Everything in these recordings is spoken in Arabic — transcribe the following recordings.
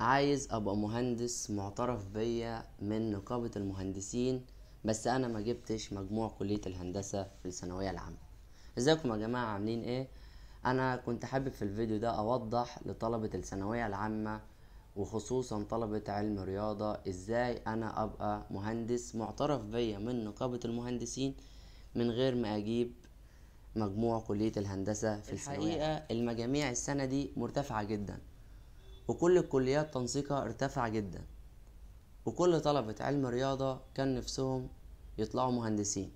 عايز ابقى مهندس معترف بيا من نقابة المهندسين بس انا ما جبتش مجموع كلية الهندسة في الثانوية العامة ازيكم يا جماعة عاملين ايه انا كنت حابب في الفيديو ده اوضح لطلبة الثانوية العامة وخصوصا طلبة علم رياضة ازاي انا ابقى مهندس معترف بيا من نقابة المهندسين من غير ما اجيب مجموع كلية الهندسة في الثانوية الحقيقة المجاميع السنة دي مرتفعة جدا وكل الكليات تنسيقها ارتفع جدا وكل طلبة علم رياضة كان نفسهم يطلعوا مهندسين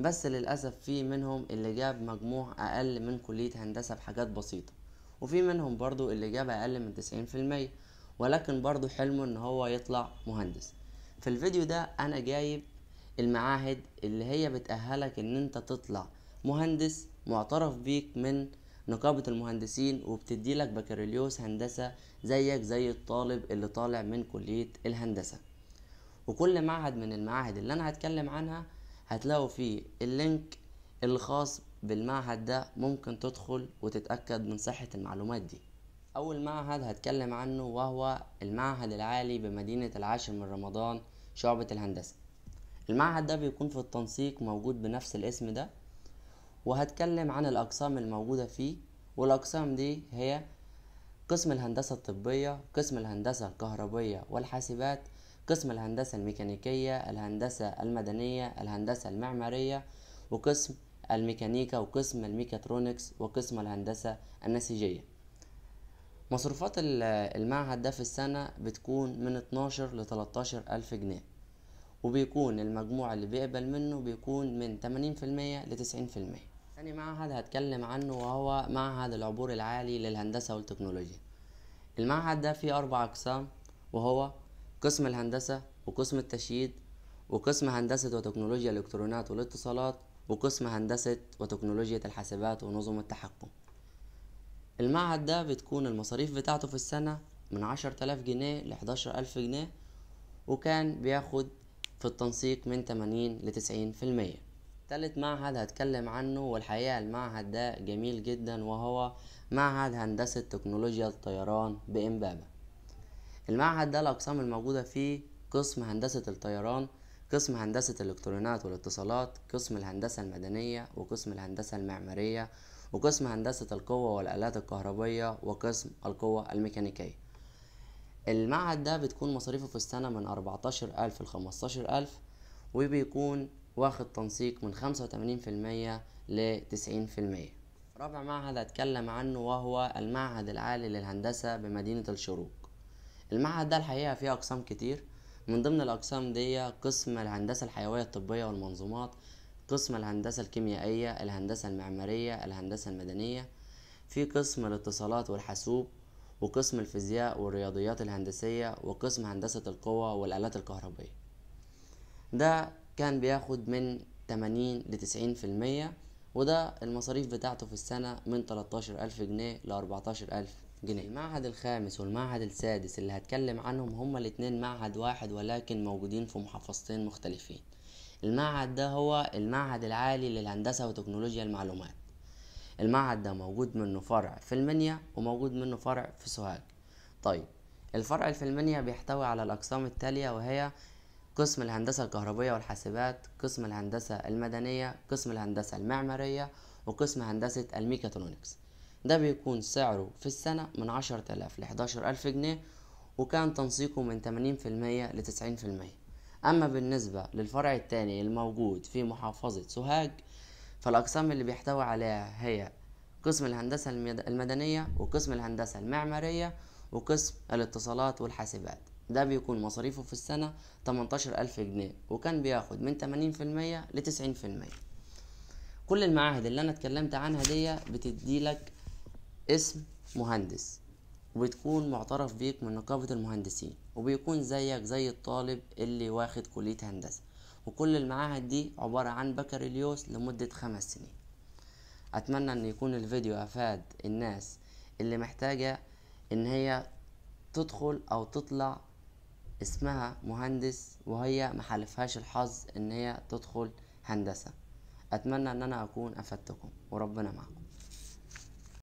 بس للأسف في منهم اللي جاب مجموع أقل من كلية هندسة بحاجات بسيطة وفي منهم برضو اللي جاب أقل من تسعين في المية ولكن برضو حلمه إن هو يطلع مهندس في الفيديو ده أنا جايب المعاهد اللي هي بتأهلك إن أنت تطلع مهندس معترف بيك من نقابة المهندسين وبتديلك بكالوريوس هندسة زيك زي الطالب اللي طالع من كلية الهندسة وكل معهد من المعاهد اللي انا هتكلم عنها هتلاقوا فيه اللينك الخاص بالمعهد ده ممكن تدخل وتتأكد من صحة المعلومات دي أول معهد هتكلم عنه وهو المعهد العالي بمدينة العاشر من رمضان شعبة الهندسة المعهد ده بيكون في التنسيق موجود بنفس الاسم ده وهتكلم عن الأقسام الموجودة فيه والأقسام دي هي قسم الهندسة الطبية قسم الهندسة الكهربية والحاسبات قسم الهندسة الميكانيكية الهندسة المدنية الهندسة المعمارية وقسم الميكانيكا وقسم الميكاترونكس وقسم الهندسة النسيجية مصروفات المعهد ده في السنة بتكون من 12 ل 13 ألف جنيه وبيكون المجموع اللي بيقبل منه بيكون من 80% ل 90% تاني معهد هتكلم عنه وهو معهد العبور العالي للهندسة والتكنولوجيا المعهد ده فيه أربع أقسام وهو قسم الهندسة وقسم التشييد وقسم هندسة وتكنولوجيا الإلكترونات والاتصالات وقسم هندسة وتكنولوجيا الحاسبات ونظم التحكم المعهد ده بتكون المصاريف بتاعته في السنة من عشر تلاف جنيه لحداشر ألف جنيه وكان بياخد في التنسيق من 80 ل 90% تالت معهد هتكلم عنه والحقيقة المعهد ده جميل جدا وهو معهد هندسة تكنولوجيا الطيران بإمبابة المعهد ده الأقسام الموجودة فيه قسم هندسة الطيران قسم هندسة الإلكترونات والاتصالات قسم الهندسة المدنية وقسم الهندسة المعمارية وقسم هندسة القوة والآلات الكهربية وقسم القوة الميكانيكية المعهد ده بتكون مصاريفه في السنة من أربعتاشر ألف لخمستاشر ألف وبيكون واخد تنسيق من خمسة وتمانين في المية لتسعين في المية رابع معهد هتكلم عنه وهو المعهد العالي للهندسة بمدينة الشروق المعهد ده الحقيقة فيه أقسام كتير من ضمن الأقسام دي قسم الهندسة الحيوية الطبية والمنظومات قسم الهندسة الكيميائية الهندسة المعمارية الهندسة المدنية في قسم الاتصالات والحاسوب وقسم الفيزياء والرياضيات الهندسية وقسم هندسة القوى والآلات الكهربية ده كان بياخد من 80 ل 90 في المية وده المصاريف بتاعته في السنة من 13 ألف جنيه ل 14 ألف جنيه المعهد الخامس والمعهد السادس اللي هتكلم عنهم هما الاتنين معهد واحد ولكن موجودين في محافظتين مختلفين المعهد ده هو المعهد العالي للهندسة وتكنولوجيا المعلومات المعهد ده موجود منه فرع في المنيا وموجود منه فرع في سوهاج طيب الفرع في المنيا بيحتوي على الأقسام التالية وهي قسم الهندسة الكهربية والحاسبات قسم الهندسة المدنية قسم الهندسة المعمارية وقسم هندسة الميكاترونكس ده بيكون سعره في السنة من عشرة آلاف لحداشر ألف جنيه وكان تنسيقه من تمانين في المية لتسعين في المية أما بالنسبة للفرع التاني الموجود في محافظة سوهاج فالأقسام اللي بيحتوي عليها هي قسم الهندسة المدنية وقسم الهندسة المعمارية وقسم الاتصالات والحاسبات ده بيكون مصاريفه في السنة 18000 جنيه وكان بياخد من 80% ل 90% كل المعاهد اللي أنا اتكلمت عنها دي بتديلك اسم مهندس وبتكون معترف بيك من نقابة المهندسين وبيكون زيك زي الطالب اللي واخد كلية هندسة وكل المعاهد دي عبارة عن بكالوريوس لمدة خمس سنين أتمنى أن يكون الفيديو أفاد الناس اللي محتاجة إن هي تدخل أو تطلع اسمها مهندس وهي محالفهاش الحظ إن هي تدخل هندسة أتمنى أن أنا أكون أفدتكم وربنا معكم